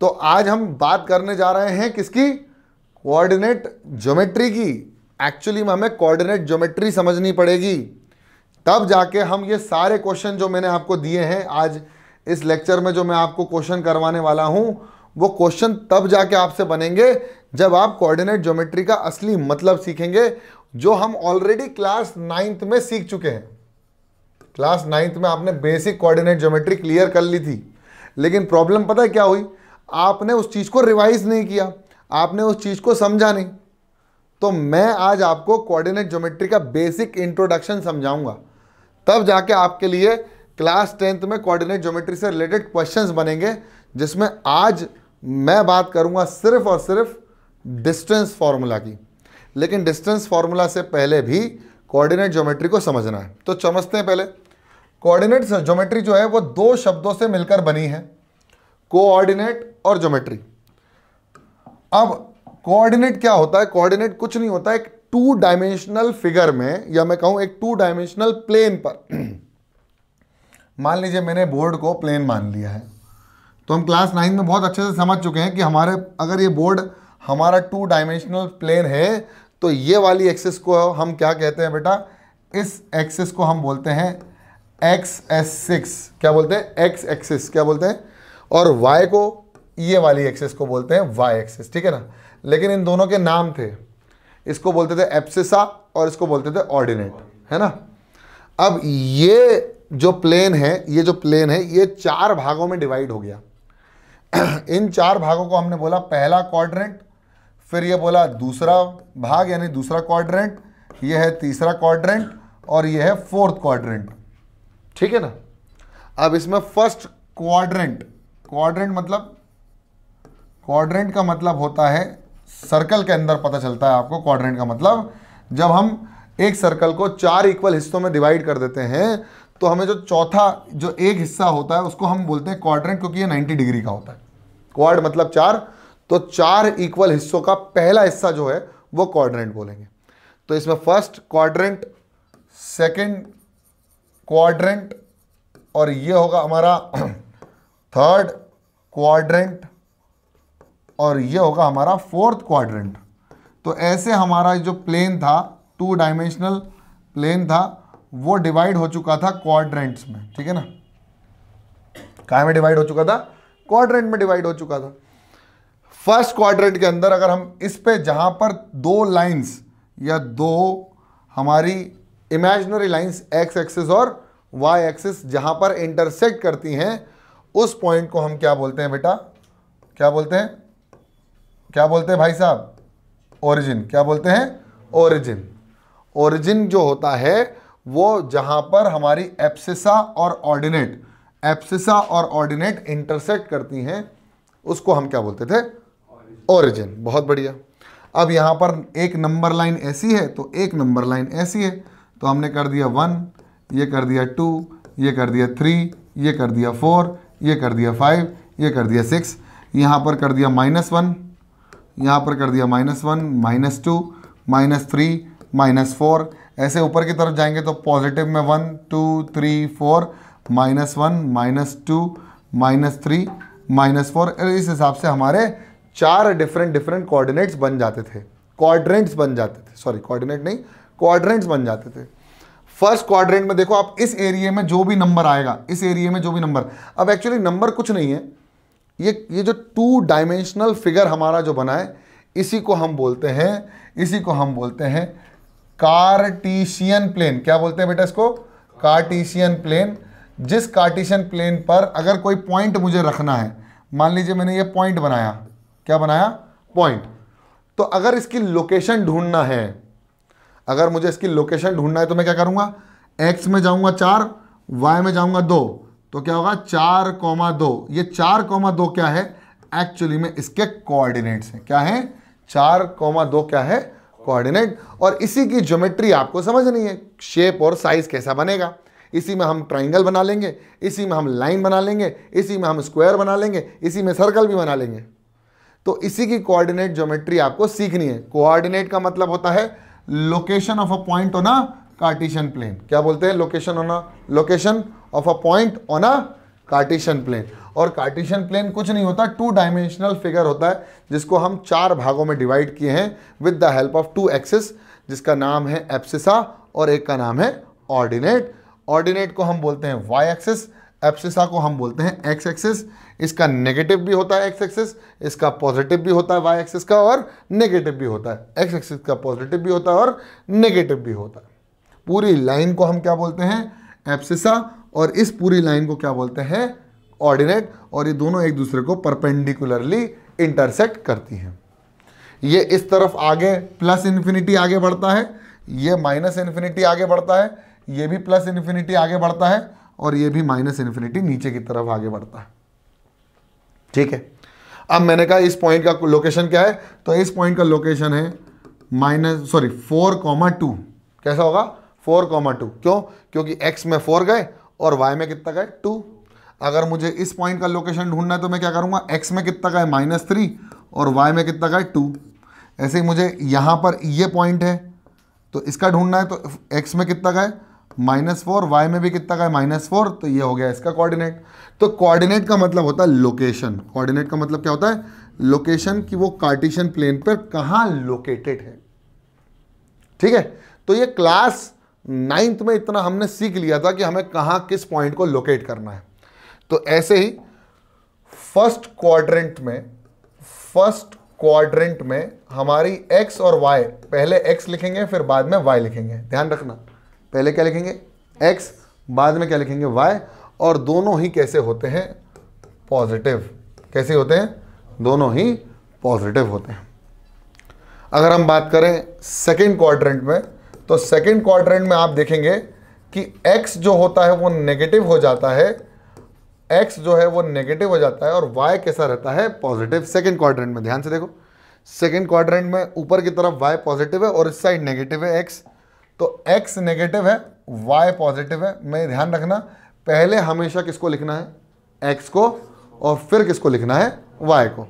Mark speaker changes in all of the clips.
Speaker 1: तो आज हम बात करने जा रहे हैं किसकी कोऑर्डिनेट ज्योमेट्री की एक्चुअली में हमें कोऑर्डिनेट ज्योमेट्री समझनी पड़ेगी तब जाके हम ये सारे क्वेश्चन जो मैंने आपको दिए हैं आज इस लेक्चर में जो मैं आपको क्वेश्चन करवाने वाला हूँ वो क्वेश्चन तब जाके आपसे बनेंगे जब आप कोऑर्डिनेट ज्योमेट्री का असली मतलब सीखेंगे जो हम ऑलरेडी क्लास नाइन्थ में सीख चुके हैं क्लास नाइन्थ में आपने बेसिक कोऑर्डिनेट ज्योमेट्री क्लियर कर ली थी लेकिन प्रॉब्लम पता है क्या हुई आपने उस चीज़ को रिवाइज नहीं किया आपने उस चीज़ को समझा नहीं तो मैं आज आपको कोऑर्डिनेट ज्योमेट्री का बेसिक इंट्रोडक्शन समझाऊंगा तब जाके आपके लिए क्लास टेंथ में कोऑर्डिनेट ज्योमेट्री से रिलेटेड क्वेश्चंस बनेंगे जिसमें आज मैं बात करूंगा सिर्फ और सिर्फ डिस्टेंस फार्मूला की लेकिन डिस्टेंस फार्मूला से पहले भी कोऑर्डिनेट ज्योमेट्री को समझना है तो समझते हैं पहले कोऑर्डिनेट ज्योमेट्री जो है वो दो शब्दों से मिलकर बनी है कोऑर्डिनेट और ज्योमेट्री अब कोऑर्डिनेट क्या होता है कोऑर्डिनेट कुछ नहीं होता एक टू डायमेंशनल फिगर में या मैं कहूं एक टू डायमेंशनल प्लेन पर मान लीजिए मैंने बोर्ड को प्लेन मान लिया है तो हम क्लास नाइन में बहुत अच्छे से समझ चुके हैं कि हमारे अगर ये बोर्ड हमारा टू डायमेंशनल प्लेन है तो ये वाली एक्सिस को हम क्या कहते हैं बेटा इस एक्सेस को हम बोलते हैं एक्स एस सिक्स क्या बोलते हैं एक्स एक्सिस क्या बोलते हैं और वाई को ये e वाली एक्सेस को बोलते हैं वाई एक्सेस ठीक है ना लेकिन इन दोनों के नाम थे इसको बोलते थे एप्सिसा और इसको बोलते थे ऑर्डिनेट है ना अब ये जो प्लेन है ये जो प्लेन है ये चार भागों में डिवाइड हो गया इन चार भागों को हमने बोला पहला क्वाड्रेंट फिर ये बोला दूसरा भाग यानी दूसरा क्वाड्रेंट ये है तीसरा क्वाड्रेंट और ये है फोर्थ क्वाड्रेंट ठीक है ना अब इसमें फर्स्ट क्वाड्रेंट क्वाड्रेंट मतलब क्वाड्रेंट का मतलब होता है सर्कल के अंदर पता चलता है आपको क्वाड्रेंट का मतलब जब हम एक सर्कल को चार इक्वल हिस्सों में डिवाइड कर देते हैं तो हमें जो चौथा जो एक हिस्सा होता है उसको हम बोलते हैं क्वाड्रेंट क्योंकि ये 90 डिग्री का होता है क्वाड मतलब चार तो चार इक्वल हिस्सों का पहला हिस्सा जो है वो क्वाड्रेंट बोलेंगे तो इसमें फर्स्ट क्वाड्रेंट सेकेंड क्वाड्रेंट और ये होगा हमारा थर्ड क्वाड्रेंट और ये होगा हमारा फोर्थ क्वाड्रेंट तो ऐसे हमारा जो प्लेन था टू डायमेंशनल प्लेन था वो डिवाइड हो चुका था क्वाड्रेंट्स में ठीक है ना काय में डिवाइड हो चुका था क्वाड्रेंट में डिवाइड हो चुका था फर्स्ट क्वाड्रेंट के अंदर अगर हम इस पे जहां पर दो लाइंस या दो हमारी इमेजनरी लाइंस एक्स एक्सिस और वाई एक्सिस जहां पर इंटरसेक्ट करती हैं उस पॉइंट को हम क्या बोलते हैं बेटा क्या बोलते हैं क्या बोलते हैं भाई साहब ओरिजिन क्या बोलते हैं ओरिजिन ओरिजिन जो होता है वो जहां पर हमारी एप्सिसा और ऑर्डिनेट एप्सिसा और ऑर्डिनेट इंटरसेक्ट करती हैं उसको हम क्या बोलते थे ओरिजिन बहुत बढ़िया अब यहां पर एक नंबर लाइन ऐसी है तो एक नंबर लाइन ऐसी है तो हमने कर दिया वन ये कर दिया टू ये कर दिया थ्री ये कर दिया फोर ये कर दिया फाइव ये कर दिया सिक्स यहाँ पर कर दिया माइनस वन यहाँ पर कर दिया minus one minus two minus three minus four ऐसे ऊपर की तरफ जाएंगे तो पॉजिटिव में one two three four minus one minus two minus three minus four इस हिसाब से हमारे चार डिफरेंट डिफरेंट कोऑर्डिनेट्स बन जाते थे क्वाड्रेंट्स बन जाते थे सॉरी कोऑर्डिनेट नहीं क्वाड्रेंट्स बन जाते थे फर्स्ट क्वाड्रेंट में देखो आप इस एरिया में जो भी नंबर आएगा इस एरिया में जो भी नंबर अब एक्चुअली नंबर कुछ नहीं है ये ये जो टू डायमेंशनल फिगर हमारा जो बना है इसी को हम बोलते हैं इसी को हम बोलते हैं कार्टिशियन प्लेन क्या बोलते हैं बेटा इसको कार्टिशियन प्लेन जिस कार्टिशियन प्लेन पर अगर कोई पॉइंट मुझे रखना है मान लीजिए मैंने ये पॉइंट बनाया क्या बनाया पॉइंट तो अगर इसकी लोकेशन ढूंढना है अगर मुझे इसकी लोकेशन ढूंढना है तो मैं क्या करूंगा एक्स में जाऊँगा चार वाई में जाऊँगा दो तो क्या होगा चार कौमा दो ये चार कौमा दो क्या है एक्चुअली में इसके कोऑर्डिनेट्स हैं क्या है चार कौमा दो क्या है कोऑर्डिनेट और इसी की ज्योमेट्री आपको समझनी है शेप और साइज कैसा बनेगा इसी में हम ट्राइंगल बना लेंगे इसी में हम लाइन बना लेंगे इसी में हम स्क्वायर बना लेंगे इसी में सर्कल भी बना लेंगे तो इसी की कोऑर्डिनेट ज्योमेट्री आपको सीखनी है कोऑर्डिनेट का मतलब होता है location of a point on a Cartesian plane क्या बोलते हैं location on a location of a point on a Cartesian plane और कार्टिशन प्लेन कुछ नहीं होता टू डायमेंशनल फिगर होता है जिसको हम चार भागों में डिवाइड किए हैं with the help of two axis जिसका नाम है एप्सिसा और एक का नाम है ऑर्डिनेट ऑर्डिनेट को हम बोलते हैं वाई एक्सिस एप्सिसा को हम बोलते हैं एक्स एक्सिस इसका नेगेटिव भी होता है एक्स एक्सेस इसका पॉजिटिव भी होता है वाई एक्सेस का और नेगेटिव भी होता है एक्स एक्सेस का पॉजिटिव भी होता है और नेगेटिव भी होता है पूरी लाइन को हम क्या बोलते हैं एप्सिसा और इस पूरी लाइन को क्या बोलते हैं ऑर्डिनेट और ये दोनों एक दूसरे को परपेंडिकुलरली इंटरसेक्ट करती हैं ये इस तरफ आगे प्लस इन्फिनिटी आगे बढ़ता है ये माइनस इन्फिनिटी आगे बढ़ता है ये भी प्लस इन्फिनिटी आगे बढ़ता है और ये भी माइनस इन्फिनिटी नीचे की तरफ आगे बढ़ता है ठीक है अब मैंने कहा इस पॉइंट का लोकेशन क्या है तो इस पॉइंट का लोकेशन है minus sorry four comma two कैसा होगा फोर कॉमा टू क्यों क्योंकि एक्स में फोर गए और वाई में कितना गए टू अगर मुझे इस पॉइंट का लोकेशन ढूंढना है तो मैं क्या करूंगा एक्स में कितना गए माइनस थ्री और वाई में कितना गए टू ऐसे ही मुझे यहां पर ये पॉइंट है तो इसका ढूंढना है तो एक्स में कितना गए माइनस फोर वाई में भी कितना का है माइनस फोर तो ये हो गया इसका कोऑर्डिनेट तो कोऑर्डिनेट का मतलब होता है लोकेशन कोऑर्डिनेट का मतलब क्या होता है लोकेशन कि वो कार्टिशन प्लेन पर कहाँ लोकेटेड है ठीक है तो ये क्लास नाइन्थ में इतना हमने सीख लिया था कि हमें कहाँ किस पॉइंट को लोकेट करना है तो ऐसे ही फर्स्ट क्वाड्रेंट में फर्स्ट क्वाड्रेंट में हमारी एक्स और वाई पहले एक्स लिखेंगे फिर बाद में वाई लिखेंगे ध्यान रखना पहले क्या लिखेंगे एक्स बाद में क्या लिखेंगे वाई और दोनों ही कैसे होते हैं पॉजिटिव कैसे होते हैं दोनों ही पॉजिटिव होते हैं अगर हम बात करें सेकेंड क्वाड्रेंट में तो सेकेंड क्वाड्रेंट में आप देखेंगे कि x जो होता है वो नेगेटिव हो जाता है x जो है वो नेगेटिव हो जाता है और y कैसा रहता है पॉजिटिव सेकेंड क्वाड्रेंट में ध्यान से देखो सेकेंड क्वाड्रेंट में ऊपर की तरफ y पॉजिटिव है और इस साइड नेगेटिव है x तो x नेगेटिव है y पॉजिटिव है मैं ध्यान रखना पहले हमेशा किसको लिखना है x को और फिर किसको लिखना है y को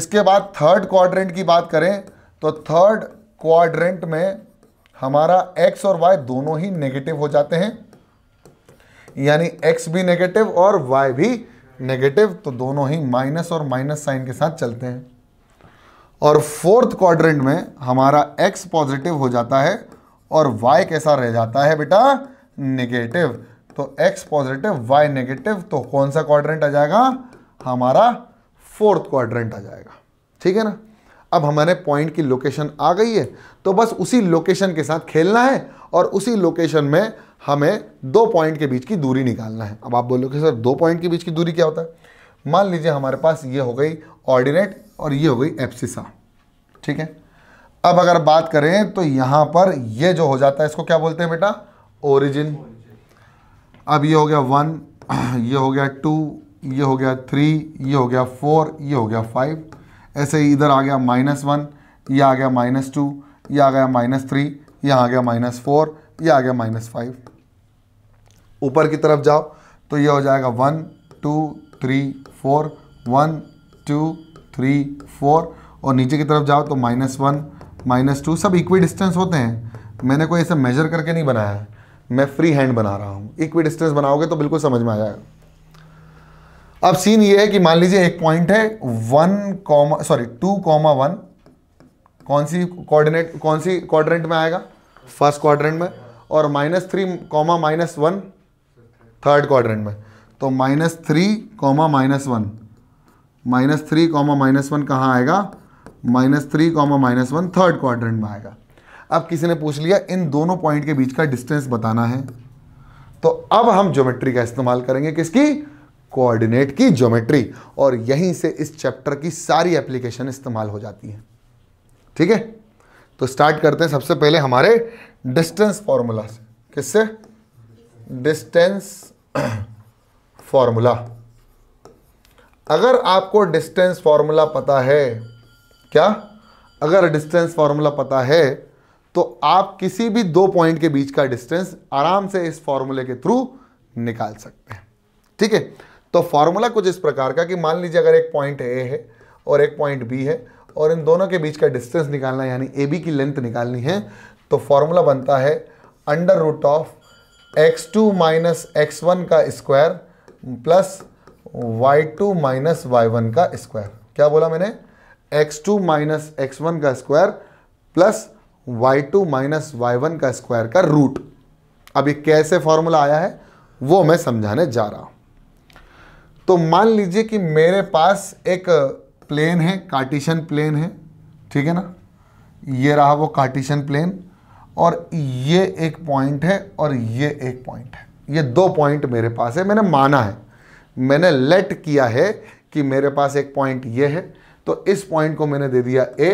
Speaker 1: इसके बाद थर्ड क्वाड्रेंट की बात करें तो थर्ड क्वाड्रेंट में हमारा x और y दोनों ही नेगेटिव हो जाते हैं यानी x भी नेगेटिव और y भी नेगेटिव तो दोनों ही माइनस और माइनस साइन के साथ चलते हैं और फोर्थ क्वाड्रेंट में हमारा x पॉजिटिव हो जाता है और y कैसा रह जाता है बेटा नेगेटिव तो x पॉजिटिव y नेगेटिव तो कौन सा क्वाड्रेंट आ जाएगा हमारा फोर्थ क्वाड्रेंट आ जाएगा ठीक है ना अब हमारे पॉइंट की लोकेशन आ गई है तो बस उसी लोकेशन के साथ खेलना है और उसी लोकेशन में हमें दो पॉइंट के बीच की दूरी निकालना है अब आप बोलोगे सर दो पॉइंट के बीच की दूरी क्या होता है मान लीजिए हमारे पास ये हो गई ऑर्डिनेट और ये हो गई एप्सिसा ठीक है अब अगर बात करें तो यहां पर ये जो हो जाता है इसको क्या बोलते हैं बेटा ओरिजिन अब ये हो गया वन ये हो गया टू ये हो गया थ्री ये हो गया फोर ये हो गया फाइव ऐसे ही इधर आ गया माइनस वन ये आ गया माइनस टू ये आ गया माइनस थ्री ये आ गया माइनस फोर ये आ गया माइनस फाइव ऊपर की तरफ जाओ तो ये हो जाएगा one two three four one two three four और नीचे की तरफ जाओ तो माइनस वन माइनस टू सब इक्वी डिस्टेंस होते हैं तो मैंने कोई ऐसा मेजर करके नहीं बनाया है मैं फ्री हैंड बना रहा हूँ इक्वी डिस्टेंस बनाओगे तो बिल्कुल समझ में आ जाएगा अब सीन ये है कि मान लीजिए एक पॉइंट है one comma sorry two comma one कौन सी कोऑर्डिनेट कौन सी क्वाड्रेंट में आएगा फर्स्ट क्वाड्रेंट में और minus three comma minus one third quadrant में तो minus three comma minus one minus three comma minus one कहाँ आएगा minus three comma minus one third quadrant में आएगा अब किसी ने पूछ लिया इन दोनों पॉइंट के बीच का डिस्टेंस बताना है तो अब हम ज्योमेट्री का इस्तेमाल करेंगे किसकी कोऑर्डिनेट की ज्योमेट्री और यहीं से इस चैप्टर की सारी एप्लीकेशन इस्तेमाल हो जाती है ठीक है तो स्टार्ट करते हैं सबसे पहले हमारे डिस्टेंस फॉर्मूला से किससे डिस्टेंस फॉर्मूला अगर आपको डिस्टेंस फॉर्मूला पता है क्या अगर डिस्टेंस फार्मूला पता है तो आप किसी भी दो पॉइंट के बीच का डिस्टेंस आराम से इस फॉर्मूले के थ्रू निकाल सकते हैं ठीक है तो फार्मूला कुछ इस प्रकार का कि मान लीजिए अगर एक पॉइंट ए है और एक पॉइंट बी है और इन दोनों के बीच का डिस्टेंस निकालना यानी ए बी की लेंथ निकालनी है तो फार्मूला बनता है under root of x two minus x one का square plus y two minus y one का स्क्वायर क्या बोला मैंने x two minus x one का square plus y two minus y one का स्क्वायर का रूट अब ये कैसे फॉर्मूला आया है वो मैं समझाने जा रहा हूं तो मान लीजिए कि मेरे पास एक प्लेन है कार्टिशन प्लेन है ठीक है ना ये रहा वो कार्टिशन प्लेन और ये एक पॉइंट है और ये एक पॉइंट है ये दो पॉइंट मेरे पास है मैंने माना है मैंने लेट किया है कि मेरे पास एक पॉइंट ये है तो इस पॉइंट को मैंने दे दिया ए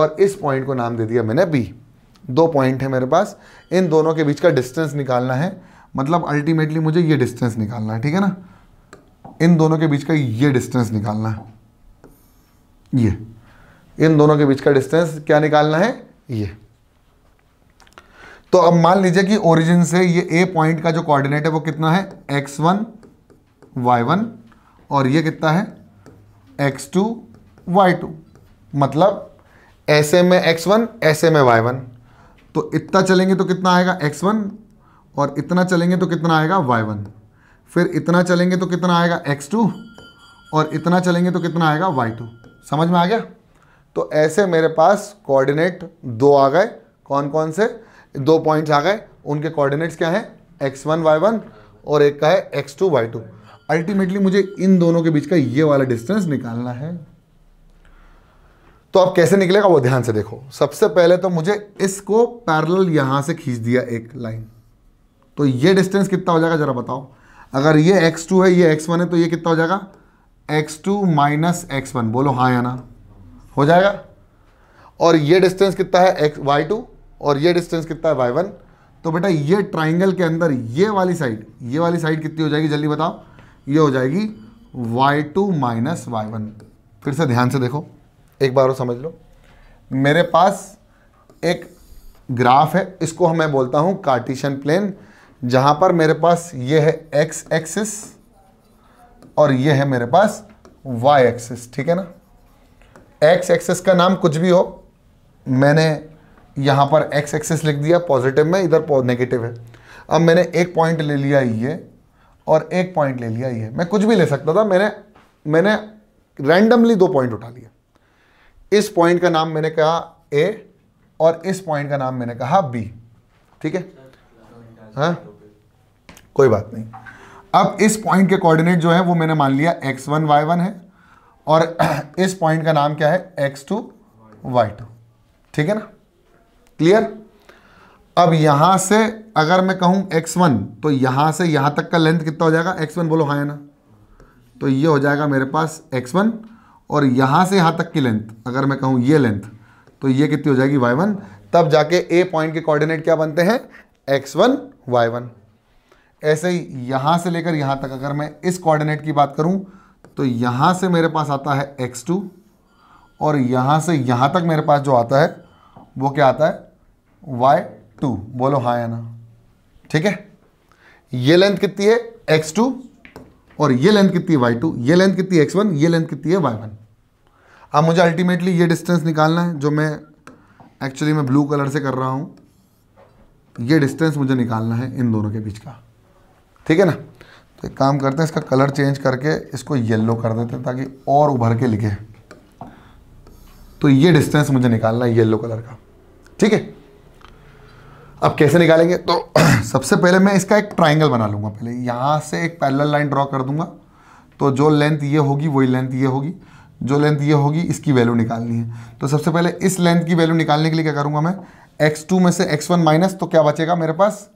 Speaker 1: और इस पॉइंट को नाम दे दिया मैंने बी दो पॉइंट है मेरे पास इन दोनों के बीच का डिस्टेंस निकालना है मतलब अल्टीमेटली मुझे ये डिस्टेंस निकालना है ठीक है ना इन दोनों के बीच का ये डिस्टेंस निकालना है ये इन दोनों के बीच का डिस्टेंस क्या निकालना है ये तो अब मान लीजिए कि ओरिजिन से ये ए पॉइंट का जो कोऑर्डिनेट है वो कितना है एक्स वन वाई वन और ये कितना है एक्स टू वाई टू मतलब ऐसे में एक्स वन ऐसे में वाई वन तो इतना चलेंगे तो कितना आएगा एक्स वन और इतना चलेंगे तो कितना आएगा वाई वन फिर इतना चलेंगे तो कितना आएगा एक्स टू और इतना चलेंगे तो कितना आएगा वाई टू समझ में आ गया तो ऐसे मेरे पास कोऑर्डिनेट दो आ गए कौन कौन से दो पॉइंट्स आ गए उनके कोऑर्डिनेट्स क्या हैं एक्स वन वाई वन और एक का है x two y two ultimately मुझे इन दोनों के बीच का ये वाला डिस्टेंस निकालना है तो आप कैसे निकलेगा वो ध्यान से देखो सबसे पहले तो मुझे इसको पैरेलल यहाँ से खींच दिया एक लाइन तो ये डिस्टेंस कितना हो जाएगा ज़रा बताओ अगर ये एक्स टू है ये एक्स वन है तो ये कितना हो जाएगा x two minus x one बोलो हाँ या ना हो जाएगा और ये डिस्टेंस कितना है एक्स वाई टू और ये डिस्टेंस कितना है वाई वन तो बेटा ये ट्राइंगल के अंदर ये वाली साइड ये वाली साइड कितनी हो जाएगी जल्दी बताओ ये हो जाएगी y two minus y one फिर से ध्यान से देखो एक बार और समझ लो मेरे पास एक ग्राफ है इसको मैं बोलता हूं कार्टिशन प्लेन जहां पर मेरे पास ये है एक्स एक्सिस और ये है मेरे पास वाई एक्सिस ठीक है ना एक्स एक्सिस का नाम कुछ भी हो मैंने यहां पर एक्स एक्सिस लिख दिया पॉजिटिव में इधर नेगेटिव है अब मैंने एक पॉइंट ले लिया ये और एक पॉइंट ले लिया ये मैं कुछ भी ले सकता था मैंने मैंने रैंडमली दो पॉइंट उठा लिया इस पॉइंट का नाम मैंने कहा ए और इस पॉइंट का नाम मैंने कहा बी ठीक है हाँ कोई बात नहीं अब इस पॉइंट के कोऑर्डिनेट जो है वो मैंने मान लिया एक्स वन वाई वन है और इस पॉइंट का नाम क्या है एक्स टू वाई टू ठीक है ना क्लियर अब यहां से अगर मैं कहूं एक्स वन तो यहां से यहां तक का लेंथ कितना हो जाएगा एक्स वन बोलो हाँ ना तो ये हो जाएगा मेरे पास एक्स वन और यहाँ से यहाँ तक की लेंथ अगर मैं कहूँ ये लेंथ तो ये कितनी हो जाएगी वाई वन तब जाके ए पॉइंट के कोऑर्डिनेट क्या बनते हैं एक्स वन वाई वन ऐसे ही यहाँ से लेकर यहाँ तक अगर मैं इस कोऑर्डिनेट की बात करूँ तो यहाँ से मेरे पास आता है एक्स टू और यहाँ से यहाँ तक मेरे पास जो आता है वो क्या आता है वाई टू बोलो हाँ या ना ठीक है ये लेंथ कितनी है एक्स टू और ये लेंथ कितनी है वाई टू ये लेंथ कितनी है एक्स वन ये लेंथ कितनी है वाई वन अब मुझे अल्टीमेटली ये डिस्टेंस निकालना है जो मैं एक्चुअली मैं ब्लू कलर से कर रहा हूँ ये डिस्टेंस मुझे निकालना है इन दोनों के बीच का ठीक है ना तो एक काम करते हैं इसका कलर चेंज करके इसको येल्लो कर देते हैं ताकि और उभर के लिखे तो ये डिस्टेंस मुझे निकालना है येल्लो कलर का ठीक है अब कैसे निकालेंगे तो सबसे पहले मैं इसका एक ट्राइंगल बना लूँगा पहले यहाँ से एक पैरेलल लाइन ड्रॉ कर दूंगा तो जो लेंथ ये होगी वही लेंथ ये होगी जो लेंथ ये होगी इसकी वैल्यू निकालनी है तो सबसे पहले इस लेंथ की वैल्यू निकालने के लिए क्या करूँगा मैं एक्स टू में से एक्स वन माइनस तो क्या बचेगा मेरे पास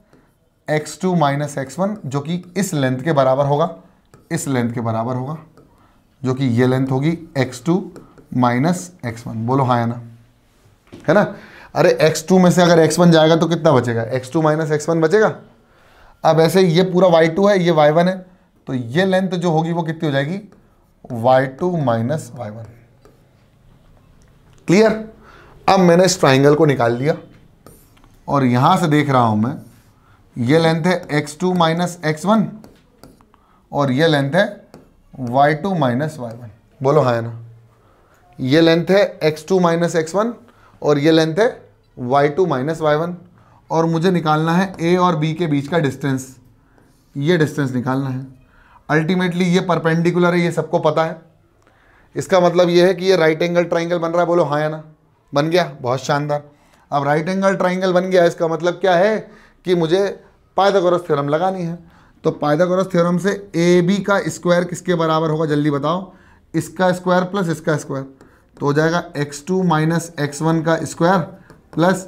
Speaker 1: x two minus x one जो कि इस लेंथ के बराबर होगा इस लेंथ के बराबर होगा जो कि ये लेंथ होगी x two minus x one बोलो हाँ या ना है ना अरे एक्स टू में से अगर एक्स वन जाएगा तो कितना बचेगा x two minus x one बचेगा अब ऐसे ये पूरा वाई टू है ये वाई वन है तो ये लेंथ जो होगी वो कितनी हो जाएगी y two minus y one clear अब मैंने इस ट्राइंगल को निकाल लिया और यहां से देख रहा हूँ मैं ये लेंथ है x two minus x one और ये लेंथ है y two minus y one बोलो हाँ ना ये लेंथ है x two minus x one और ये लेंथ है y two minus y one और मुझे निकालना है ए और बी के बीच का डिस्टेंस ये डिस्टेंस निकालना है अल्टीमेटली ये परपेंडिकुलर है ये सबको पता है इसका मतलब ये है कि ये राइट एंगल ट्राइंगल बन रहा है बोलो हाँ या ना बन गया बहुत शानदार अब राइट एंगल ट्राइंगल बन गया इसका मतलब क्या है कि मुझे पायदागोरस थ्योरम लगानी है तो पायदागोरस थ्योरम से ए बी का स्क्वायर किसके बराबर होगा जल्दी बताओ इसका स्क्वायर प्लस इसका स्क्वायर तो हो जाएगा x two minus x one का square plus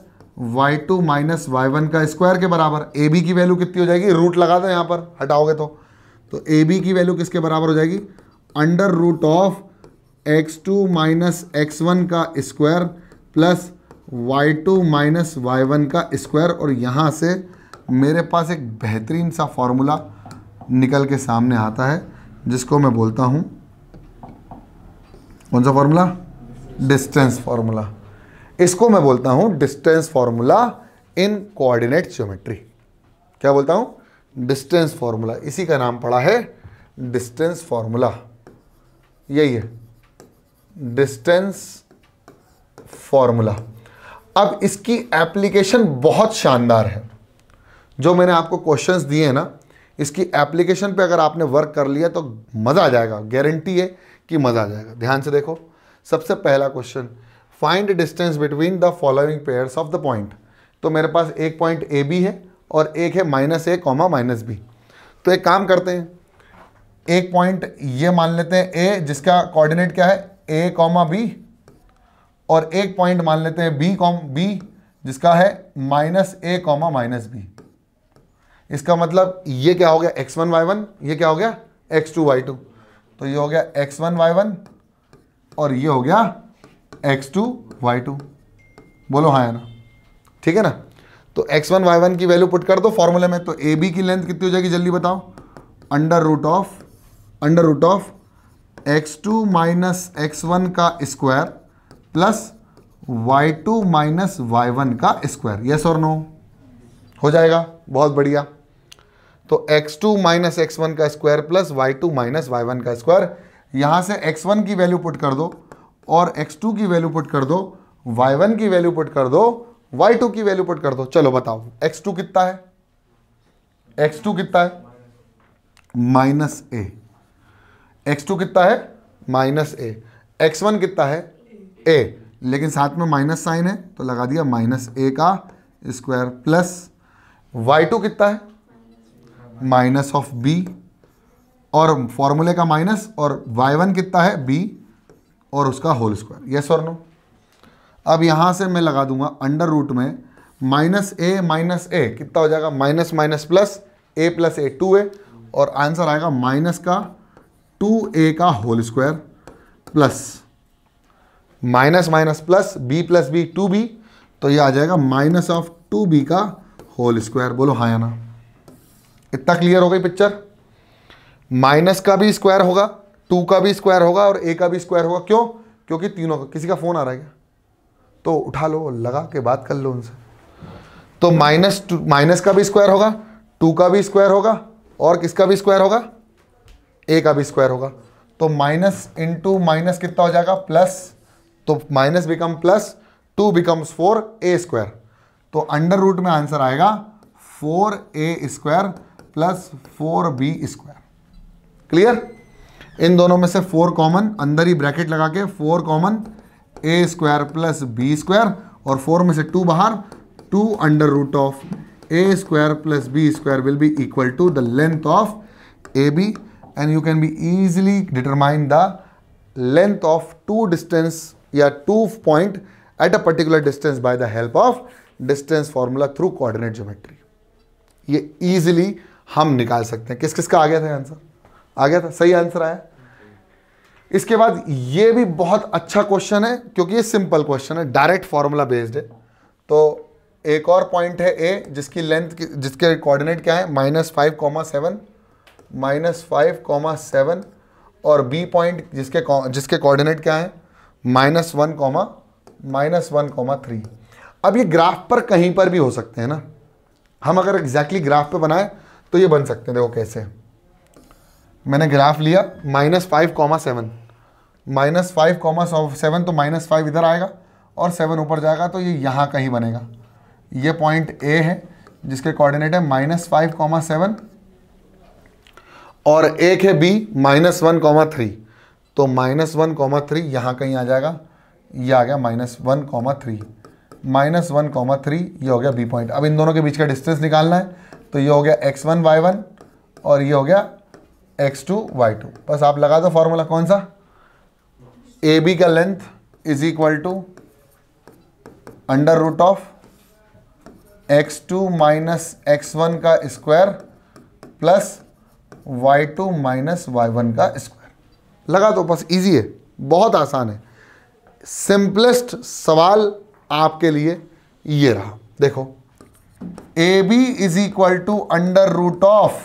Speaker 1: y two minus y one का स्क्वायर के बराबर ए बी की वैल्यू कितनी हो जाएगी रूट लगा दो यहाँ पर हटाओगे तो तो ए बी की वैल्यू किसके बराबर हो जाएगी under root of x two minus x one का square plus y two minus y one का स्क्वायर और यहाँ से मेरे पास एक बेहतरीन सा फॉर्मूला निकल के सामने आता है जिसको मैं बोलता हूँ कौन सा फॉर्मूला डिस्टेंस फार्मूला इसको मैं बोलता हूँ distance formula in coordinate geometry क्या बोलता हूँ डिस्टेंस फार्मूला इसी का नाम पड़ा है डिस्टेंस फॉर्मूला यही है डिस्टेंस फॉर्मूला अब इसकी एप्लीकेशन बहुत शानदार है जो मैंने आपको क्वेश्चंस दिए हैं ना इसकी एप्लीकेशन पे अगर आपने वर्क कर लिया तो मज़ा आ जाएगा गारंटी है कि मज़ा आ जाएगा ध्यान से देखो सबसे पहला question find distance between the following pairs of the point तो मेरे पास एक पॉइंट ए बी है और एक है minus A comma minus B तो एक काम करते हैं एक पॉइंट ये मान लेते हैं ए जिसका कोऑर्डिनेट क्या है ए कॉमा बी और एक पॉइंट मान लेते हैं बी कॉम बी जिसका है minus A comma minus B इसका मतलब ये क्या हो गया एक्स वन वाई वन ये क्या हो गया एक्स टू वाई टू तो ये हो गया एक्स वन वाई वन और ये हो गया एक्स टू वाई टू बोलो हाँ है ना ठीक है ना तो एक्स वन वाई वन की वैल्यू पुट कर दो फॉर्मूले में तो ए बी की लेंथ कितनी हो जाएगी जल्दी बताओ under root of under root of x two minus x one का square plus y two minus y one का स्क्वायर यस और नो हो जाएगा बहुत बढ़िया तो x2 टू माइनस एक्स का square plus y2 two minus y का स्क्वायर यहां से x1 की वैल्यू पुट कर दो और x2 की वैल्यू पुट कर दो y1 की वैल्यू पुट कर दो y2 की वैल्यू पुट कर दो चलो बताओ x2 कितना है x2 कितना है माइनस ए एक्स टू कितना है माइनस ए एक्स वन कितना है ए लेकिन साथ में माइनस साइन है तो लगा दिया माइनस ए का स्क्वायर प्लस वाई टू कितना है माइनस ऑफ बी और फॉर्मूले का माइनस और वाई वन कितना है बी और उसका होल स्क्वायर यस और नो अब यहां से मैं लगा दूंगा अंडर रूट में माइनस ए माइनस ए कितना हो जाएगा minus minus plus A plus A two A और आंसर आएगा माइनस का टू ए का whole square plus minus minus plus B plus B two B तो ये आ जाएगा माइनस ऑफ टू बी का होल स्क्वायर बोलो हाँ या ना इतना क्लियर हो गई पिक्चर माइनस का भी स्क्वायर होगा टू का भी स्क्वायर होगा और ए का भी स्क्वायर होगा क्यों क्योंकि तीनों का किसी का फ़ोन आ रहा है क्या तो उठा लो लगा के बात कर लो उनसे तो माइनस टू माइनस का भी स्क्वायर होगा टू का भी स्क्वायर होगा और किसका भी स्क्वायर होगा ए का भी स्क्वायर होगा तो माइनस इंटू माइनस कितना हो जाएगा प्लस तो minus become plus two becomes four A square तो अंडर रूट में आंसर आएगा four A square plus four B square clear इन दोनों में से फोर कॉमन अंदर ही ब्रैकेट लगा के four common A square plus B square और फोर में से टू बाहर two under root of A square plus B square will be equal to the length of A B and you can be easily determine the length of two distance या two point at a particular distance by the help of distance formula through coordinate geometry ये easily हम निकाल सकते हैं किस किस का आ गया था आंसर आ गया था सही आंसर आया इसके बाद ये भी बहुत अच्छा क्वेश्चन है क्योंकि ये सिंपल क्वेश्चन है डायरेक्ट फॉर्मूला बेस्ड है तो एक और पॉइंट है ए जिसकी लेंथ जिसके कोऑर्डिनेट क्या है minus five comma seven minus five comma seven और बी पॉइंट जिसके जिसके कोऑर्डिनेट क्या है minus one comma minus one comma three अब ये ग्राफ पर कहीं पर भी हो सकते हैं ना हम अगर एग्जैक्टली exactly ग्राफ पर बनाएं तो ये बन सकते हैं देखो कैसे मैंने ग्राफ लिया minus five comma seven minus five comma seven तो माइनस फाइव इधर आएगा और सेवन ऊपर जाएगा तो ये यहाँ कहीं बनेगा ये पॉइंट ए है जिसके कोऑर्डिनेट है माइनस फाइव कॉमा सेवन और एक है B minus one comma three तो माइनस वन कॉमा थ्री यहाँ कहीं आ जाएगा ये आ गया minus one comma three minus one comma three ये हो गया बी पॉइंट अब इन दोनों के बीच का डिस्टेंस निकालना है तो ये हो गया एक्स वन वाई वन और ये हो गया एक्स टू वाई टू बस आप लगा दो फॉर्मूला कौन सा ए बी का length is equal to under root of x two minus x one का square plus y two minus y one का स्क्वायर लगा दो बस इजी है बहुत आसान है सिंपलेस्ट सवाल आपके लिए ये रहा देखो A B is equal to under root of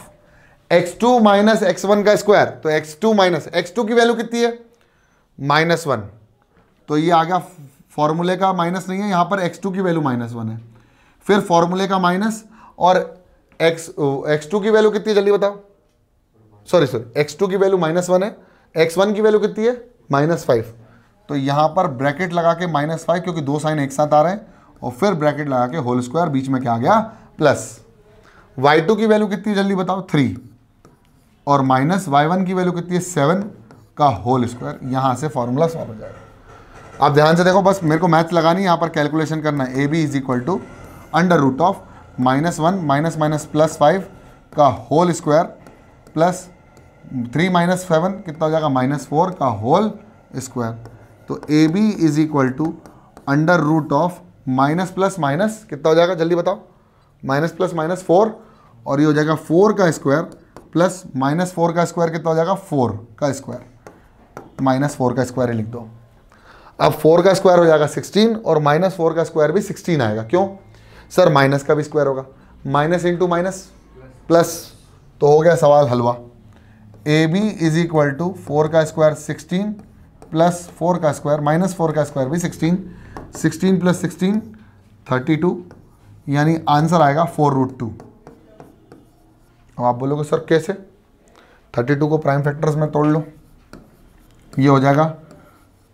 Speaker 1: x two minus x one का स्क्वायर तो x two minus x two की वैल्यू कितनी है माइनस वन तो ये आ गया फॉर्मूले का माइनस नहीं है यहाँ पर एक्स टू की वैल्यू माइनस वन है फिर फॉर्मूले का माइनस और एक्स एक्स टू की वैल्यू कितनी है जल्दी बताओ सॉरी सॉरी एक्स टू की वैल्यू माइनस वन है एक्स वन की वैल्यू कितनी है माइनस फाइव तो यहाँ पर ब्रैकेट लगा के माइनस फाइव क्योंकि दो साइन एक साथ आ रहे हैं और फिर ब्रैकेट लगा के होल स्क्वायर बीच में क्या आ गया प्लस वाई टू की वैल्यू कितनी जल्दी बताओ थ्री और माइनस वाई वन की वैल्यू कितनी है सेवन का होल स्क्वायर यहाँ से फॉर्मूला सॉल्व हो जाएगा आप ध्यान से देखो बस मेरे को मैथ लगानी यहाँ पर कैलकुलेशन करना है A B is equal to under root of minus one minus minus plus five का whole square plus three minus seven कितना हो जाएगा माइनस फोर का होल स्क्वायर तो A B is equal to under root of minus plus minus कितना हो जाएगा जल्दी बताओ माइनस प्लस माइनस फोर और ये हो जाएगा फोर का स्क्वायर प्लस माइनस फोर का स्क्वायर कितना हो जाएगा फोर का स्क्वायर माइनस फोर का स्क्वायर लिख दो अब फोर का स्क्वायर हो जाएगा सिक्सटीन और माइनस फोर का स्क्वायर भी सिक्सटीन आएगा क्यों सर माइनस का भी स्क्वायर होगा माइनस इंटू माइनस प्लस तो हो गया सवाल हलवा A B is equal to four का स्क्वायर सिक्सटीन प्लस फोर का स्क्वायर माइनस फोर का स्क्वायर भी sixteen sixteen plus sixteen thirty two यानी आंसर आएगा फोर रूट टू अब आप बोलोगे सर कैसे 32 को प्राइम फैक्टर्स में तोड़ लो ये हो जाएगा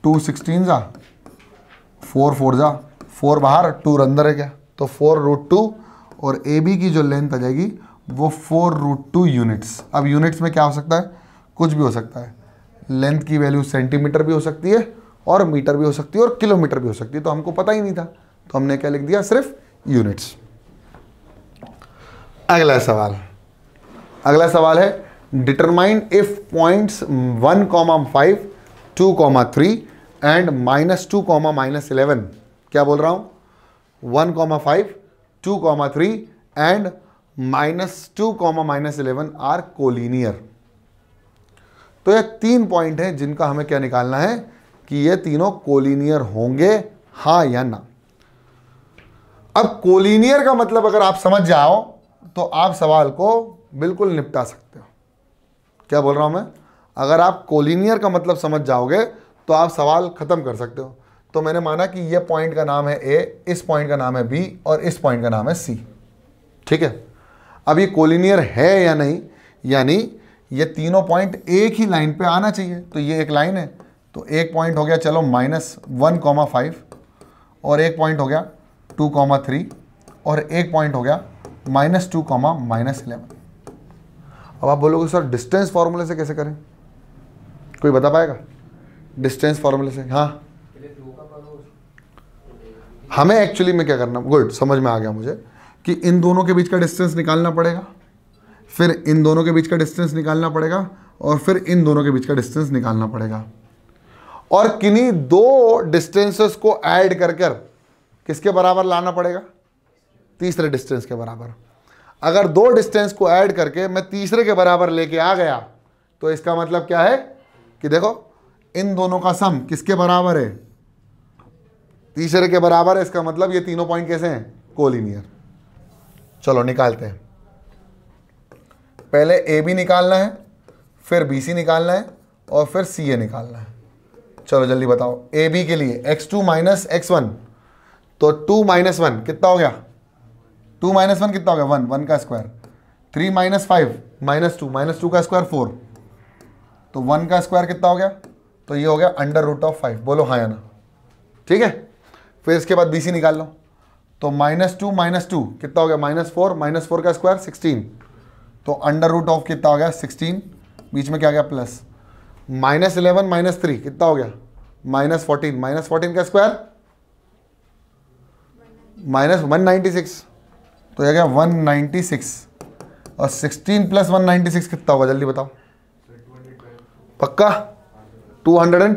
Speaker 1: टू सिक्सटीन जा फोर फोर जा फोर बाहर टू अंदर है क्या तो फोर रूट टू और ए बी की जो लेंथ आ जाएगी वो फोर रूट टू यूनिट्स अब यूनिट्स में क्या हो सकता है कुछ भी हो सकता है लेंथ की वैल्यू सेंटीमीटर भी हो सकती है और मीटर भी हो सकती है और किलोमीटर भी हो सकती है तो हमको पता ही नहीं था तो हमने क्या लिख दिया सिर्फ यूनिट्स अगला सवाल अगला सवाल है determine if points one comma five two comma three and minus two comma minus eleven क्या बोल रहा हूं one comma five two comma three and minus two comma minus eleven are collinear तो ये तीन पॉइंट हैं जिनका हमें क्या निकालना है कि ये तीनों कोलिनियर होंगे हा या ना अब कोलिनियर का मतलब अगर आप समझ जाओ तो आप सवाल को बिल्कुल निपटा सकते हो क्या बोल रहा हूँ मैं अगर आप कोलिनियर का मतलब समझ जाओगे तो आप सवाल ख़त्म कर सकते हो तो मैंने माना कि यह पॉइंट का नाम है ए इस पॉइंट का नाम है बी और इस पॉइंट का नाम है सी ठीक है अब ये कोलिनियर है या नहीं यानी ये तीनों पॉइंट एक ही लाइन पे आना चाहिए तो ये एक लाइन है तो एक पॉइंट हो गया चलो माइनस वन कॉमा फाइव और एक पॉइंट हो गया टू कॉमा थ्री और एक पॉइंट हो गया minus two comma minus eleven अब आप बोलोगे सर डिस्टेंस फार्मूले से कैसे करें कोई बता पाएगा डिस्टेंस फार्मूले से हाँ हमें एक्चुअली में क्या करना गुड समझ में आ गया मुझे कि इन दोनों के बीच का डिस्टेंस निकालना पड़ेगा फिर इन दोनों के बीच का डिस्टेंस निकालना पड़ेगा और फिर इन दोनों के बीच का डिस्टेंस निकालना पड़ेगा और किन्हीं दो डिस्टेंसेस को ऐड कर कर किसके बराबर लाना पड़ेगा तीसरे डिस्टेंस के बराबर अगर दो डिस्टेंस को ऐड करके मैं तीसरे के बराबर लेके आ गया तो इसका मतलब क्या है कि देखो इन दोनों का सम किसके बराबर है तीसरे के बराबर है इसका मतलब ये तीनों पॉइंट कैसे हैं कोलिनियर चलो निकालते हैं पहले ए बी निकालना है फिर बी सी निकालना है और फिर सी ए निकालना है चलो जल्दी बताओ ए बी के लिए x two minus x one तो टू माइनस वन कितना हो गया टू माइनस वन कितना हो गया वन वन का square three minus five minus two minus two का स्क्वायर फोर तो वन का स्क्वायर कितना हो गया तो ये हो गया अंडर रूट ऑफ फाइव बोलो हाँ या ना ठीक है फिर इसके बाद बी निकाल लो तो माइनस टू माइनस टू कितना हो गया माइनस फोर माइनस फोर का स्क्वायर सिक्सटीन तो अंडर रूट ऑफ कितना हो गया सिक्सटीन बीच में क्या गया plus minus eleven minus three कितना हो गया माइनस फोर्टीन माइनस फोर्टीन का square minus one ninety six तो यह गया 196 और 16 प्लस 196 कितना होगा जल्दी बताओ पक्का 212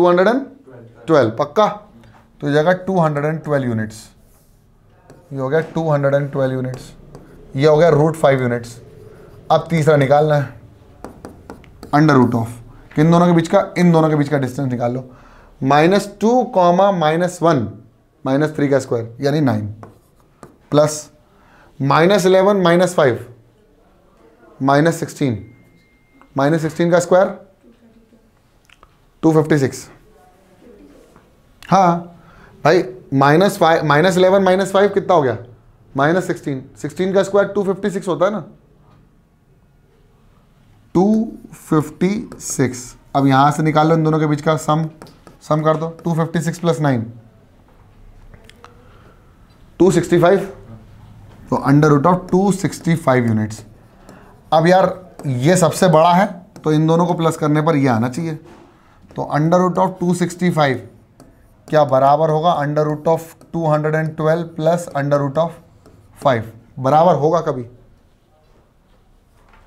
Speaker 1: 212 पक्का तो यह गया 212 यूनिट्स ये हो गया 212 यूनिट्स ये हो गया रूट फाइव यूनिट्स अब तीसरा निकालना है अंडर रूट ऑफ इन दोनों के बीच का इन दोनों के बीच का डिस्टेंस निकाल लो minus two comma minus one minus three का स्क्वायर यानी nine plus minus eleven minus five minus sixteen minus sixteen का स्क्वायर टू फिफ्टी सिक्स हाँ भाई minus five minus eleven minus five कितना हो गया माइनस सिक्सटीन सिक्सटीन का square two fifty six होता है ना टू फिफ्टी सिक्स अब यहां से लो इन दोनों के बीच का सम सम कर दो two fifty six plus nine two sixty five तो under root of two sixty five units अब यार ये सबसे बड़ा है तो इन दोनों को प्लस करने पर ये आना चाहिए तो under root of two sixty five क्या बराबर होगा under root of two hundred and twelve plus under root of five बराबर होगा कभी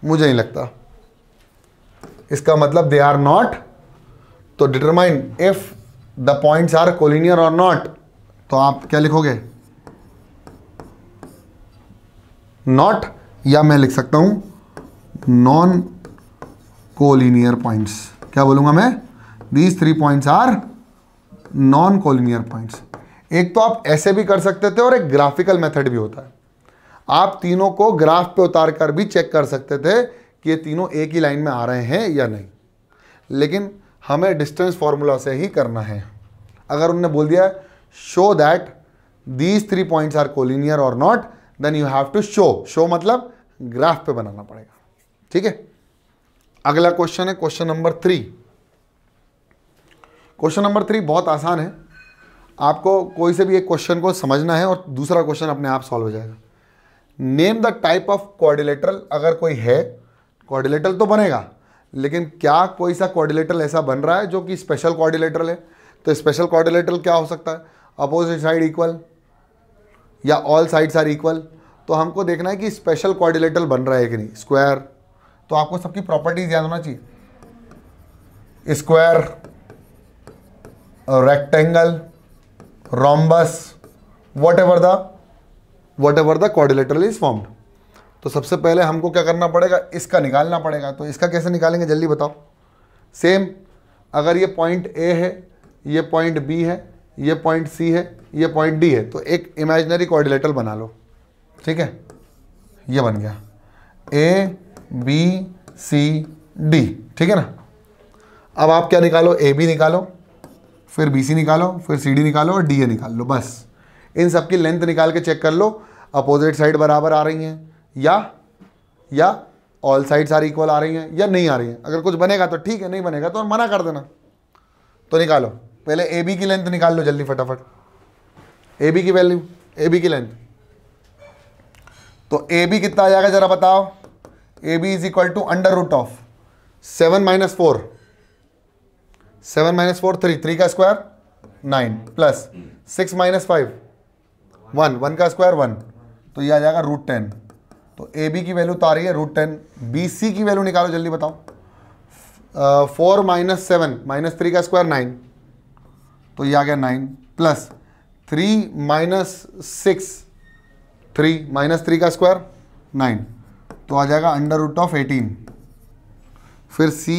Speaker 1: मुझे नहीं लगता इसका मतलब दे आर नॉट तो determine if the points are collinear और नॉट तो आप क्या लिखोगे नॉट या मैं लिख सकता हूं नॉन कोलिनियर पॉइंट्स क्या बोलूंगा मैं these three points are non collinear points एक तो आप ऐसे भी कर सकते थे और एक ग्राफिकल मेथड भी होता है आप तीनों को ग्राफ पे उतार कर भी चेक कर सकते थे कि ये तीनों एक ही लाइन में आ रहे हैं या नहीं लेकिन हमें डिस्टेंस फॉर्मूला से ही करना है अगर उनने बोल दिया show that these three points are collinear और not then you have to show show मतलब ग्राफ पे बनाना पड़ेगा ठीक है अगला क्वेश्चन है question number three question number three बहुत आसान है आपको कोई से भी एक क्वेश्चन को समझना है और दूसरा क्वेश्चन अपने आप सॉल्व हो जाएगा name the type of quadrilateral अगर कोई है कोऑर्डिलेटरल तो बनेगा लेकिन क्या कोई सा कोऑर्डिलेटरल ऐसा बन रहा है जो कि स्पेशल कोऑर्डिलेटरल है तो स्पेशल कोऑर्डिलेटरल क्या हो सकता है अपोजिट साइड इक्वल या ऑल साइड्स आर इक्वल तो हमको देखना है कि स्पेशल क्वाड्रिलेटरल बन रहा है कि नहीं स्क्वायर तो आपको सबकी प्रॉपर्टीज याद होना चाहिए square rectangle rhombus whatever the whatever the quadrilateral is formed तो सबसे पहले हमको क्या करना पड़ेगा इसका निकालना पड़ेगा तो इसका कैसे निकालेंगे जल्दी बताओ सेम अगर ये पॉइंट ए है ये पॉइंट बी है ये पॉइंट सी है ये पॉइंट डी है तो एक इमेजनरी कोऑर्डिलेटर बना लो ठीक है ये बन गया ए बी सी डी ठीक है ना अब आप क्या निकालो ए बी निकालो फिर बी सी निकालो फिर सी डी निकालो और डी ए निकाल लो बस इन सब की लेंथ निकाल के चेक कर लो अपोजिट साइड बराबर आ रही हैं या या ऑल साइड्स आर इक्वल आ रही हैं या नहीं आ रही हैं अगर कुछ बनेगा तो ठीक है नहीं बनेगा तो मना कर देना तो निकालो पहले ए बी की लेंथ निकाल लो जल्दी फटाफट ए बी की वैल्यू ए बी की लेंथ तो ए बी कितना आ जाएगा जरा बताओ A B is equal to under root of seven minus four seven minus four three three का square nine plus six minus five one one का स्क्वायर वन तो ये आ जाएगा रूट टेन तो ए बी की वैल्यू तो आ रही है रूट टेन बी सी की वैल्यू निकालो जल्दी बताओ four minus seven minus three का स्क्वायर नाइन तो ये आ गया nine plus three minus six three minus three का स्क्वायर नाइन तो आ जाएगा अंडर रूट ऑफ एटीन फिर सी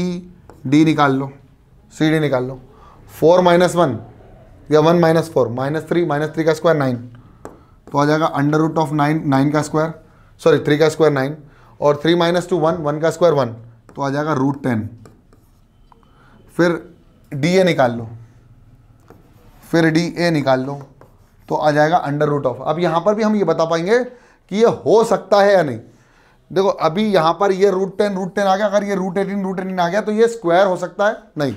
Speaker 1: डी निकाल लो सी डी निकाल लो फोर माइनस वन या one minus four minus three minus three का स्क्वायर नाइन तो आ जाएगा under root of nine nine का स्क्वायर सॉरी थ्री का स्क्वायर नाइन और three minus two one one का स्क्वायर वन तो आ जाएगा रूट टेन फिर डी ए निकाल लो फिर डी ए निकाल लो तो आ जाएगा अंडर रूट ऑफ अब यहाँ पर भी हम ये बता पाएंगे कि ये हो सकता है या नहीं देखो अभी यहाँ पर ये रूट टेन रूट टेन आ गया अगर ये रूट एटीन रूट एटीन आ गया तो ये स्क्वायर हो सकता है नहीं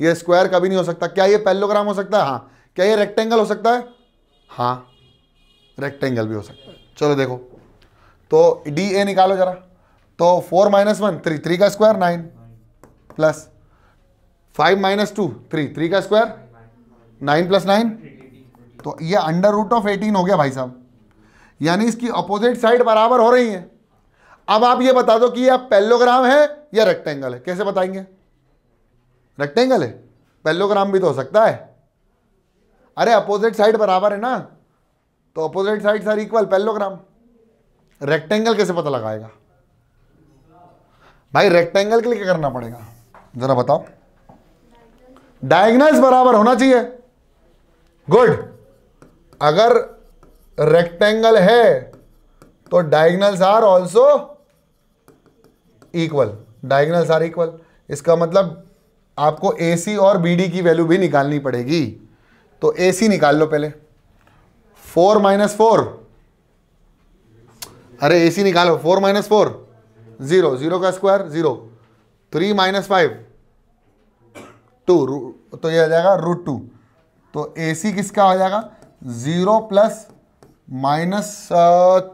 Speaker 1: ये स्क्वायर कभी नहीं हो सकता क्या ये पेलोग्राम हो सकता है हाँ क्या ये रेक्टेंगल हो सकता है हाँ रेक्टेंगल भी हो सकता है चलो देखो तो डी ए निकालो जरा तो four minus one three three का square nine plus five minus two three three का स्क्वायर नाइन प्लस नाइन तो ये अंडर रूट ऑफ एटीन हो गया भाई साहब यानी इसकी अपोजिट साइड बराबर हो रही है अब आप ये बता दो कि यह पेलोग्राम है या रेक्टेंगल है कैसे बताएंगे रेक्टेंगल है पेलोग्राम भी तो हो सकता है अरे अपोजिट साइड बराबर है ना तो अपोजिट साइड सर इक्वल पेलोग्राम रेक्टेंगल कैसे पता लगाएगा भाई रेक्टेंगल के लिए क्या करना पड़ेगा जरा बताओ डायग्नाइज बराबर होना चाहिए गुड अगर रेक्टेंगल है तो diagonals are also equal diagonals are equal इसका मतलब आपको AC और डी की वैल्यू भी निकालनी पड़ेगी तो सी निकाल लो पहले फोर माइनस फोर अरे ए सी निकालो four minus four zero zero का square zero three minus five two तो ये आ जाएगा रूट टू तो ए सी किसका हो जाएगा zero plus minus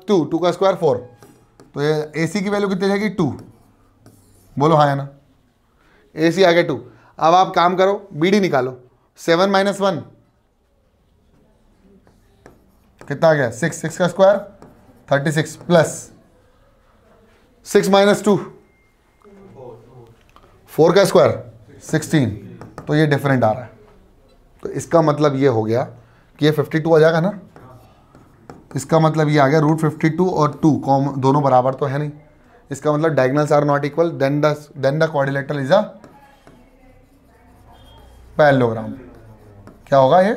Speaker 1: two two का स्क्वायर फोर तो ये ए सी की वैल्यू कितनी जाएगी टू बोलो हाँ है ना ए सी आ गया टू अब आप काम करो बी डी निकालो सेवन माइनस वन कितना आ गया सिक्स सिक्स का square thirty six plus six minus two four का स्क्वायर सिक्सटीन तो ये डिफरेंट आ रहा है तो इसका मतलब ये हो गया कि ये 52 आ जाएगा ना इसका मतलब ये आ गया रूट फिफ्टी टू और टू कॉम दोनों बराबर तो है नहीं इसका मतलब diagonals are not equal then then the quadrilateral is a parallelogram क्या होगा ये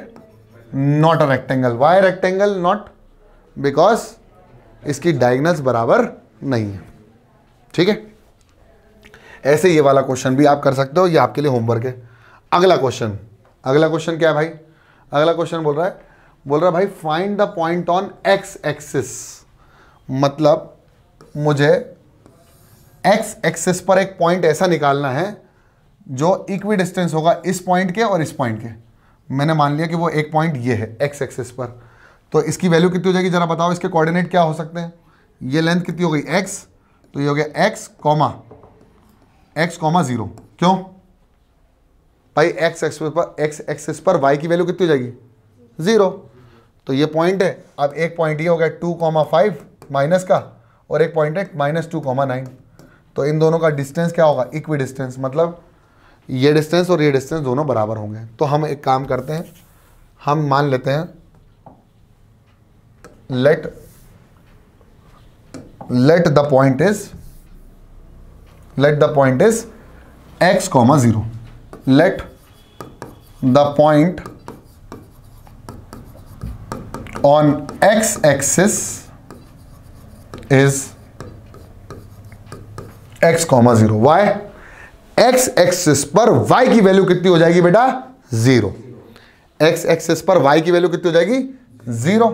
Speaker 1: not a rectangle why rectangle not because इसकी डायगनल्स बराबर नहीं है ठीक है ऐसे ये वाला क्वेश्चन भी आप कर सकते हो ये आपके लिए होमवर्क है अगला क्वेश्चन अगला क्वेश्चन क्या है भाई अगला क्वेश्चन बोल रहा है बोल रहा है भाई find the point on x axis मतलब मुझे एक्स एक्सिस पर एक पॉइंट ऐसा निकालना है जो इक्वी डिस्टेंस होगा इस पॉइंट के और इस पॉइंट के मैंने मान लिया कि वो एक पॉइंट ये है एक्स एक्सिस पर तो इसकी वैल्यू कितनी हो जाएगी जरा बताओ इसके कोऑर्डिनेट क्या हो सकते हैं ये लेंथ कितनी हो गई एक्स तो ये हो गया x comma x comma zero क्यों भाई एक्स एक्स पर x एक्सिस पर वाई की वैल्यू कितनी हो जाएगी ज़ीरो तो ये पॉइंट है अब एक पॉइंट ये हो गया टू कॉमा फाइव माइनस का और एक पॉइंट है माइनस टू कॉमा नाइन तो इन दोनों का डिस्टेंस क्या होगा इक्वी डिस्टेंस मतलब ये डिस्टेंस और ये डिस्टेंस दोनों बराबर होंगे तो हम एक काम करते हैं हम मान लेते हैं let let the point is let the point is x comma zero let the point on x-axis is x comma zero y x axis पर y की वैल्यू कितनी हो जाएगी बेटा जीरो एक्स एक्सिस पर y की वैल्यू कितनी हो जाएगी जीरो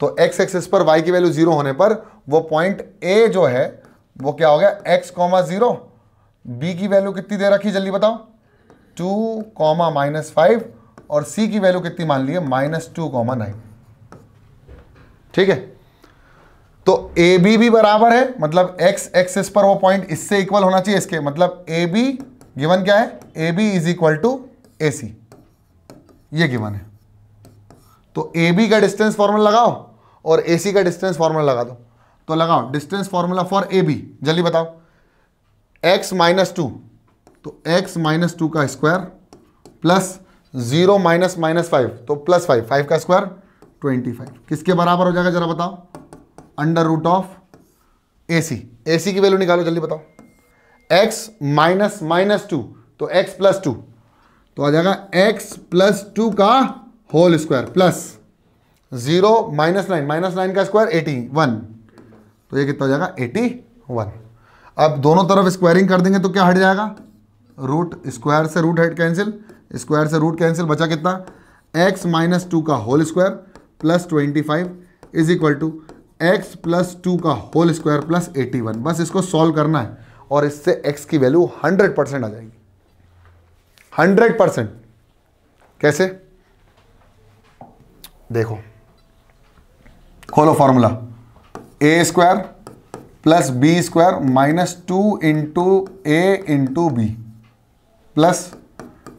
Speaker 1: तो x एक्सिस पर y की वैल्यू जीरो होने पर वो पॉइंट A जो है वो क्या हो गया x कॉमा जीरो बी की वैल्यू कितनी दे रखी जल्दी बताओ टू कॉमा माइनस फाइव और सी की वैल्यू कितनी मान ली है माइनस टू कॉमा नाइन ठीक है तो ए बी भी बराबर है मतलब एक्स एक्सिस पर वो पॉइंट इससे इक्वल होना चाहिए इसके मतलब ए बी गिवन क्या है A B is equal to A C ये गिवन है तो ए बी का डिस्टेंस फॉर्मूला लगाओ और ए सी का डिस्टेंस फॉर्मूला लगा दो तो लगाओ distance formula for A B जल्दी बताओ एक्स माइनस टू तो x माइनस टू का square plus zero minus minus five तो प्लस फाइव फाइव का स्क्वायर ट्वेंटी फाइव किसके बराबर हो जाएगा जरा बताओ under root of A C A C की वैल्यू निकालो जल्दी बताओ x माइनस माइनस टू तो x प्लस टू तो आ जाएगा x प्लस टू का whole square plus zero minus nine minus nine का स्क्वायर एटी वन तो ये कितना हो जाएगा एटी वन अब दोनों तरफ स्क्वायरिंग कर देंगे तो क्या हट जाएगा रूट स्क्वायर से रूट हेड कैंसिल स्क्वायर से रूट कैंसिल बचा कितना एक्स माइनस टू का whole square plus twenty five is equal to x plus two का whole square plus eighty one बस इसको सॉल्व करना है और इससे एक्स की वैल्यू हंड्रेड परसेंट आ जाएगी हंड्रेड परसेंट कैसे देखो खोलो formula A square plus B square minus two into A into B plus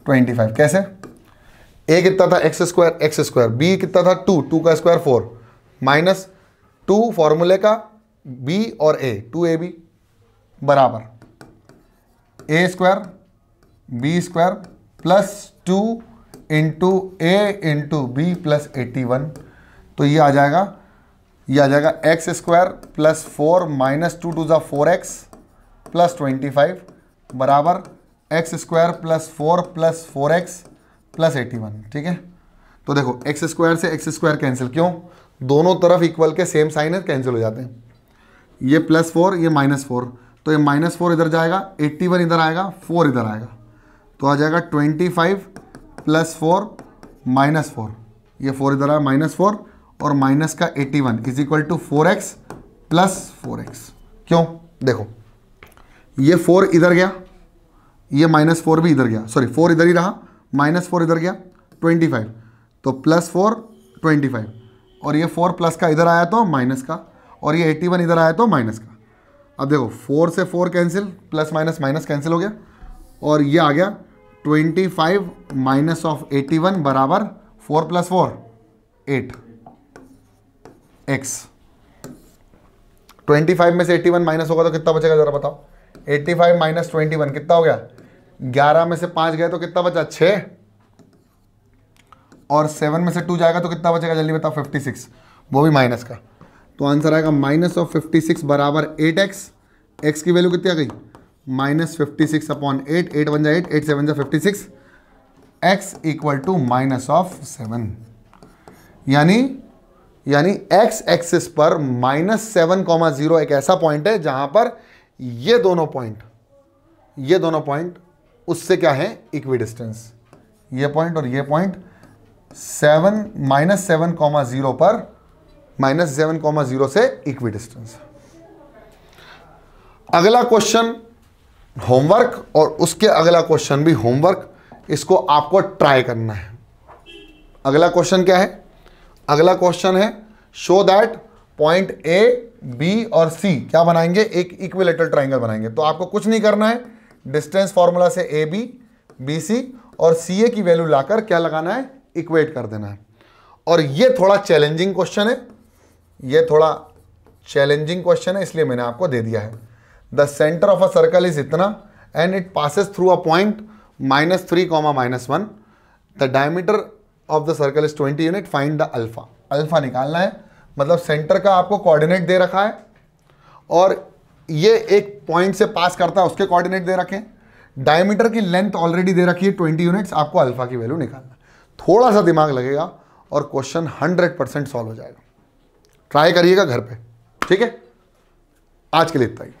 Speaker 1: twenty five कैसे ए कितना था x square x square B कितना था टू टू का स्क्वायर फोर माइनस टू फॉर्मूले का बी और ए टू ए बी बराबर A square B square plus two into A into B plus eighty one तो ये आ जाएगा ये आ जाएगा x square plus four minus two two ज़ा four x plus twenty five बराबर x square plus four plus four x plus eighty one ठीक है तो देखो एक्स स्क्वायर से एक्स स्क्वायर कैंसिल क्यों दोनों तरफ इक्वल के सेम साइन है कैंसिल हो जाते हैं ये प्लस फोर ये माइनस फोर तो ये माइनस फोर इधर जाएगा एट्टी वन इधर आएगा फोर इधर आएगा तो आ जाएगा twenty five plus four minus four ये फोर इधर आया माइनस फोर और माइनस का eighty one is equal to four x plus four x क्यों देखो ये फोर इधर गया ये माइनस फोर भी इधर गया सॉरी फोर इधर ही रहा माइनस फोर इधर गया ट्वेंटी फाइव तो प्लस फोर ट्वेंटी फाइव और ये फोर प्लस का इधर आया तो माइनस का और ये एट्टी वन इधर आया तो माइनस का अब देखो फोर से four cancel plus minus minus cancel हो गया और ये आ गया twenty five minus of eighty one बराबर four plus four eight x twenty five में से एट्टी वन माइनस होगा तो कितना बचेगा जरा बताओ eighty five minus twenty one कितना हो गया ग्यारह में से पांच गए तो कितना बचा छ और सेवन में से टू जाएगा तो कितना बचेगा जल्दी बताओ फिफ्टी सिक्स वो भी माइनस का तो आंसर आएगा माइनस ऑफ फिफ्टी सिक्स बराबर एट एक्स एक्स की वैल्यू कितनी आ गई minus fifty six upon eight eight one जाए एट एट सेवन जाए fifty six x equal to minus of seven यानी यानी एक्स एक्सिस पर माइनस सेवन कॉमा जीरो एक ऐसा पॉइंट है जहां पर ये दोनों पॉइंट ये दोनों पॉइंट उससे क्या है इक्वी डिस्टेंस ये पॉइंट और ये point seven minus seven comma zero पर माइनस सेवन कॉमा जीरो से इक्वी डिस्टेंस अगला क्वेश्चन होमवर्क और उसके अगला क्वेश्चन भी होमवर्क इसको आपको ट्राई करना है अगला क्वेश्चन क्या है अगला क्वेश्चन है show that point A B और सी क्या बनाएंगे एक इक्विलेटर ट्राइंगल बनाएंगे तो आपको कुछ नहीं करना है डिस्टेंस फॉर्मूला से ए बी बी सी और सी ए की वैल्यू लाकर क्या लगाना है इक्वेट कर देना है और ये थोड़ा चैलेंजिंग क्वेश्चन है ये थोड़ा चैलेंजिंग क्वेश्चन है इसलिए मैंने आपको दे दिया है the centre of a circle is इतना and it passes through a point minus three comma minus one the diameter of the circle is twenty unit find the alpha alpha निकालना है मतलब सेंटर का आपको कोऑर्डिनेट दे रखा है और ये एक पॉइंट से पास करता है उसके कोऑर्डिनेट दे रखे डायमीटर की लेंथ ऑलरेडी दे रखी है ट्वेंटी यूनिट्स आपको अल्फा की वैल्यू निकालना थोड़ा सा दिमाग लगेगा और क्वेश्चन हंड्रेड परसेंट सॉल्व हो जाएगा ट्राई करिएगा घर पे ठीक है आज के लिए इतना ही